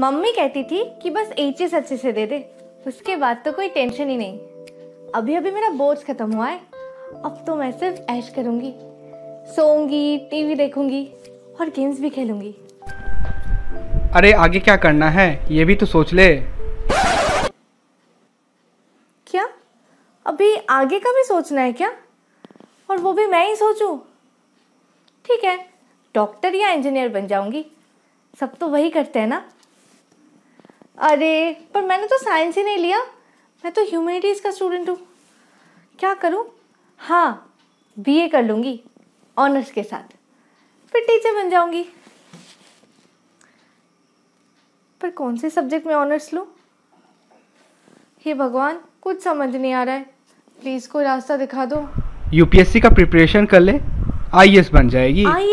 mummy कहती थी कि बस एस अच्छे से दे दे उसके बाद तो कोई टेंशन ही नहीं अभी अभी मेरा बोझ खत्म हुआ है अब तो मैं सिर्फ ऐश करूंगी सोऊंगी टीवी देखूंगी और गेम्स भी खेलूंगी अरे आगे क्या करना है ये भी तो सोच ले क्या अभी आगे का भी सोचना है क्या और वो भी मैं ही सोचूं ठीक है डॉक्टर या इंजीनियर बन जाऊंगी सब तो वही करते हैं ना अरे पर मैंने तो साइंस ही नहीं लिया मैं तो ह्यूमैनिटीज़ का स्टूडेंट हूँ क्या करूँ हाँ बीए कर लूँगी ऑनर्स के साथ फिर टीचर बन जाऊँगी पर कौन से सब्जेक्ट में ऑनर्स लूँ हे भगवान कुछ समझ नहीं आ रहा है प्लीज़ कोई रास्ता दिखा दो यूपीएससी का प्रिपरेशन कर ले आई बन जाएगी आई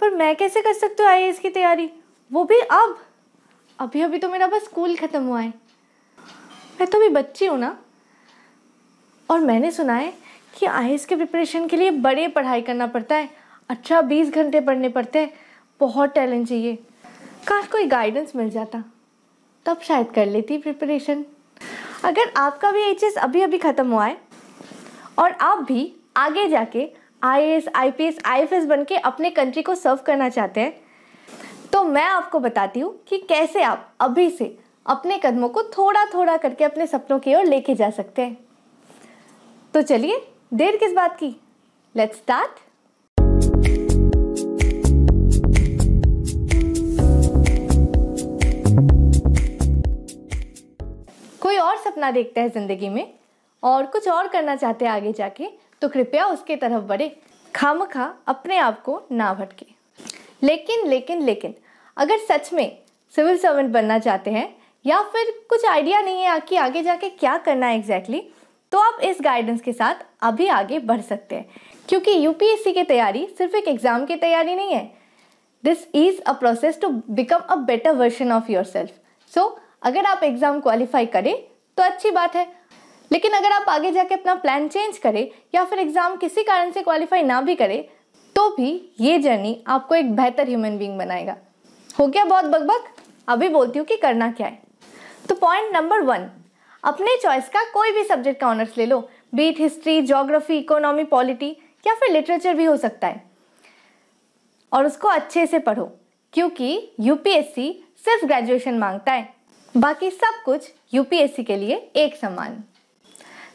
पर मैं कैसे कर सकती हूँ आई की तैयारी वो भी अब अभी अभी तो मेरा बस स्कूल ख़त्म हुआ है मैं तो अभी बच्ची हूँ ना और मैंने सुना है कि आइस के प्रिपरेशन के लिए बड़े पढ़ाई करना पड़ता है अच्छा बीस घंटे पढ़ने पड़ते हैं बहुत टैलेंट चाहिए काश कोई गाइडेंस मिल जाता तब शायद कर लेती प्रिपरेशन अगर आपका भी एच अभी अभी ख़त्म हुआ है और आप भी आगे जाके I S I P S I F S बन के अपने कंट्री को सर्व करना चाहते हैं तो मैं आपको बताती हूँ कि कैसे आप अभी से अपने कदमों को थोड़ा थोड़ा करके अपने सपनों की ओर लेके जा सकते हैं तो चलिए देर किस बात की लेट स्टार्ट कोई और सपना देखता है जिंदगी में और कुछ और करना चाहते हैं आगे जाके तो कृपया उसके तरफ बढ़े खाम खा अपने आप को ना भटके लेकिन लेकिन लेकिन अगर सच में सिविल सर्वेंट बनना चाहते हैं या फिर कुछ आइडिया नहीं है कि आगे जाके क्या करना है एग्जैक्टली exactly, तो आप इस गाइडेंस के साथ अभी आगे बढ़ सकते हैं क्योंकि यूपीएससी की तैयारी सिर्फ एक एग्ज़ाम की तैयारी नहीं है this is a process to become a better version of your self so अगर आप एग्ज़ाम क्वालिफाई करें तो अच्छी बात है लेकिन अगर आप आगे जाके अपना प्लान चेंज करें या फिर एग्ज़ाम किसी कारण से क्वालिफाई ना भी करें तो भी ये जर्नी आपको एक बेहतर ह्यूमन बींग बनाएगा हो गया बहुत बकबक अभी बोलती हूँ कि करना क्या है तो पॉइंट नंबर वन अपने चॉइस का कोई भी सब्जेक्ट का ऑनर्स ले लो be it history geography economy polity या फिर लिटरेचर भी हो सकता है और उसको अच्छे से पढ़ो क्योंकि यूपीएससी सिर्फ ग्रेजुएशन मांगता है बाकी सब कुछ यूपीएससी के लिए एक समान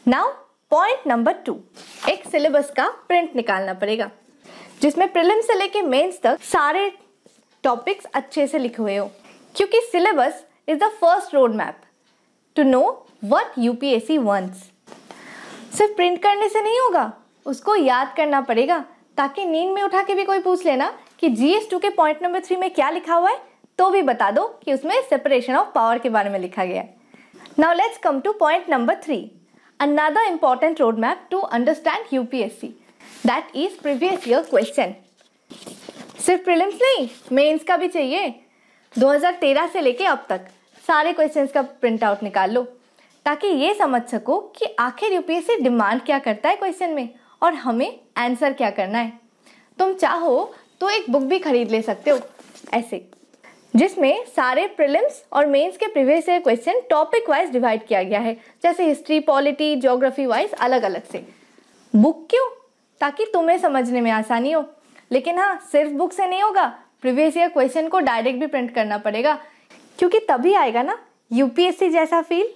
नाउ पॉइंट नंबर टू एक सिलेबस का प्रिंट निकालना पड़ेगा जिसमें प्रिलिम्स से लेके मेंस तक सारे टॉपिक्स अच्छे से लिखे हुए हो क्योंकि syllabus is the first road map to know what U P S C once सिर्फ प्रिंट करने से नहीं होगा उसको याद करना पड़ेगा ताकि नींद में उठा के भी कोई पूछ लेना कि जी एस टू के पॉइंट नंबर थ्री में क्या लिखा हुआ है तो भी बता दो कि उसमें सेपरेशन ऑफ पावर के बारे में लिखा गया है now let's come to point number three to understand U P S C that is previous year question सिर्फ प्रीलिम्स नहीं मेंस का भी चाहिए 2013 से लेके अब तक सारे क्वेश्चंस का प्रिंट आउट निकाल लो ताकि ये समझ सको कि आखिर यूपीएससी डिमांड क्या करता है क्वेश्चन में और हमें आंसर क्या करना है तुम चाहो तो एक बुक भी खरीद ले सकते हो ऐसे जिसमें सारे प्रिलिम्स और मेंस के previous year question topic wise divide किया गया है जैसे हिस्ट्री पॉलिटी ज्योग्राफी वाइज अलग अलग से बुक क्यों ताकि तुम्हें समझने में आसानी हो लेकिन हाँ सिर्फ बुक से नहीं होगा प्रीवियस ईयर क्वेश्चन को डायरेक्ट भी प्रिंट करना पड़ेगा क्योंकि तभी आएगा ना यूपीएससी जैसा फील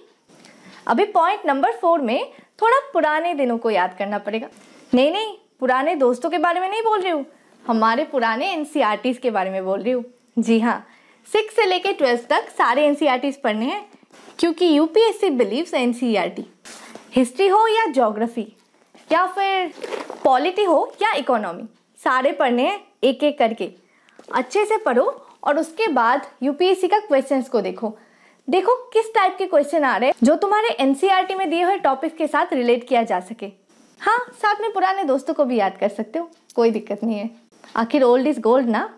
अभी पॉइंट नंबर फोर में थोड़ा पुराने दिनों को याद करना पड़ेगा नहीं नहीं पुराने दोस्तों के बारे में नहीं बोल रही हूँ हमारे पुराने एन e के बारे में बोल रही हूँ जी हाँ सिक्स से लेकर ट्वेल्थ तक सारे एन e पढ़ने हैं क्योंकि UPSC believes N C R T history हो या जोग्राफी या फिर पॉलिटी हो या इकोनॉमी सारे पढ़ने हैं एक एक करके अच्छे से पढ़ो और उसके बाद यूपीएससी का क्वेश्चंस को देखो देखो किस टाइप के क्वेश्चन आ रहे हैं जो तुम्हारे एनसीईआरटी e में दिए हुए टॉपिक के साथ रिलेट किया जा सके हाँ साथ में पुराने दोस्तों को भी याद कर सकते हो कोई दिक्कत नहीं है आखिर ओल्ड इज गोल्ड ना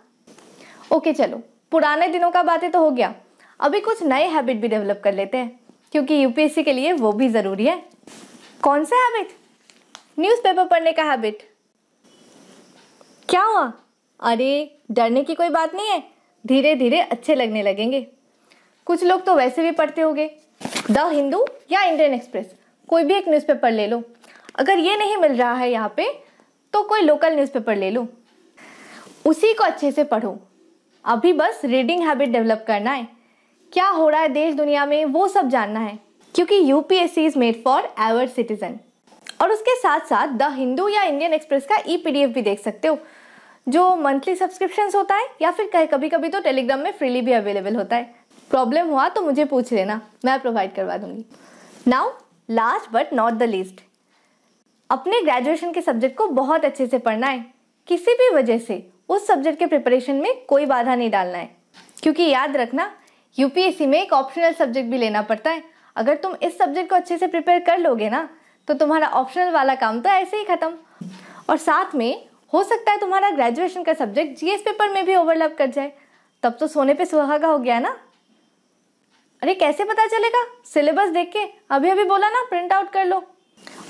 ओके चलो पुराने दिनों का बातें तो हो गया अभी कुछ नए हैबिट भी डेवलप कर लेते हैं क्योंकि यूपीएससी के लिए वो भी ज़रूरी है कौन सा हैबिट न्यूज़पेपर पढ़ने का हैबिट क्या हुआ अरे डरने की कोई बात नहीं है धीरे धीरे अच्छे लगने लगेंगे कुछ लोग तो वैसे भी पढ़ते होंगे द हिंदू या इंडियन एक्सप्रेस कोई भी एक न्यूज़पेपर ले लो अगर ये नहीं मिल रहा है यहाँ पे तो कोई लोकल न्यूज़पेपर ले लो उसी को अच्छे से पढ़ो अभी बस रीडिंग हैबिट डेवलप करना है क्या हो रहा है देश दुनिया में वो सब जानना है क्योंकि UPSC is made for every citizen और उसके साथ साथ द हिंदू या इंडियन एक्सप्रेस का ई पी भी देख सकते हो जो मंथली सब्सक्रिप्शन होता है या फिर कभी कभी तो टेलीग्राम में फ्रीली भी अवेलेबल होता है प्रॉब्लम हुआ तो मुझे पूछ लेना मैं प्रोवाइड करवा दूंगी now last but not the least अपने ग्रेजुएशन के सब्जेक्ट को बहुत अच्छे से पढ़ना है किसी भी वजह से उस सब्जेक्ट के प्रिपरेशन में कोई बाधा नहीं डालना है क्योंकि याद रखना यूपीएससी में एक ऑप्शनल सब्जेक्ट भी लेना पड़ता है अगर तुम इस सब्जेक्ट को अच्छे से प्रिपेयर कर लोगे ना तो तुम्हारा ऑप्शनल वाला काम तो ऐसे ही ख़त्म और साथ में हो सकता है तुम्हारा ग्रेजुएशन का सब्जेक्ट जीएस पेपर में भी ओवरलैप कर जाए तब तो सोने पे सुहागा हो गया ना अरे कैसे पता चलेगा सिलेबस देख के अभी अभी बोला ना प्रिंट आउट कर लो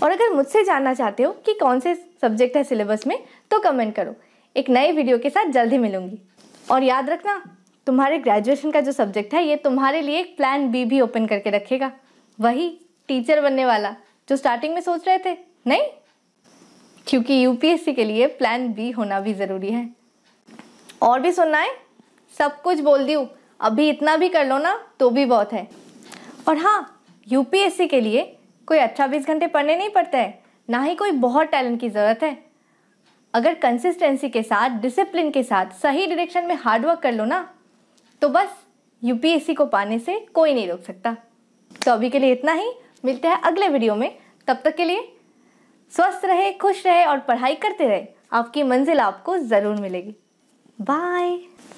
और अगर मुझसे जानना चाहते हो कि कौन से सब्जेक्ट है सिलेबस में तो कमेंट करो एक नए वीडियो के साथ जल्द ही मिलूंगी और याद रखना तुम्हारे ग्रेजुएशन का जो सब्जेक्ट है ये तुम्हारे लिए एक प्लान बी भी ओपन करके रखेगा वही टीचर बनने वाला जो स्टार्टिंग में सोच रहे थे नहीं क्योंकि यूपीएससी के लिए प्लान बी होना भी ज़रूरी है और भी सुनना है सब कुछ बोल दी अभी इतना भी कर लो ना तो भी बहुत है और हाँ यूपीएससी के लिए कोई अच्छा बीस घंटे पढ़ने नहीं पड़ते हैं ना ही कोई बहुत टैलेंट की ज़रूरत है अगर कंसिस्टेंसी के साथ डिसिप्लिन के साथ सही डायरेक्शन में हार्डवर्क कर लो ना तो बस यूपीएससी को पाने से कोई नहीं रोक सकता तो अभी के लिए इतना ही मिलते हैं अगले वीडियो में तब तक के लिए स्वस्थ रहे खुश रहे और पढ़ाई करते रहे आपकी मंजिल आपको ज़रूर मिलेगी बाय